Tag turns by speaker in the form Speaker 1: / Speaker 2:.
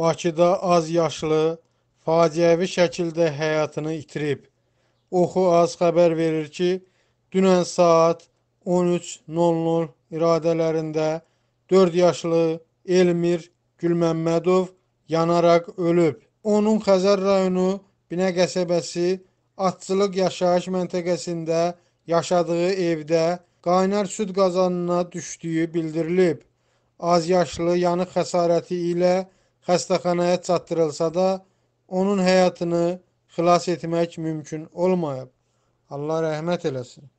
Speaker 1: Bakıda az yaşlı faciəvi şəkildə həyatını itirib. Oxu az xəbər verir ki, dünən saat 13:00 iradələrində 4 yaşlı Elmir Gülməmmədov yanaraq ölüb. Onun Xəzər rayonu Binə qəsəbəsi Atçılıq yaşayış məntəqəsində yaşadığı evdə qaynar süd qazanına düşdüyü bildirilib. Az yaşlı yanıq xəsarəti ilə xəstəxanaya çatdırılsa da, onun həyatını xilas etmək mümkün olmayıb. Allah rəhmət eləsin.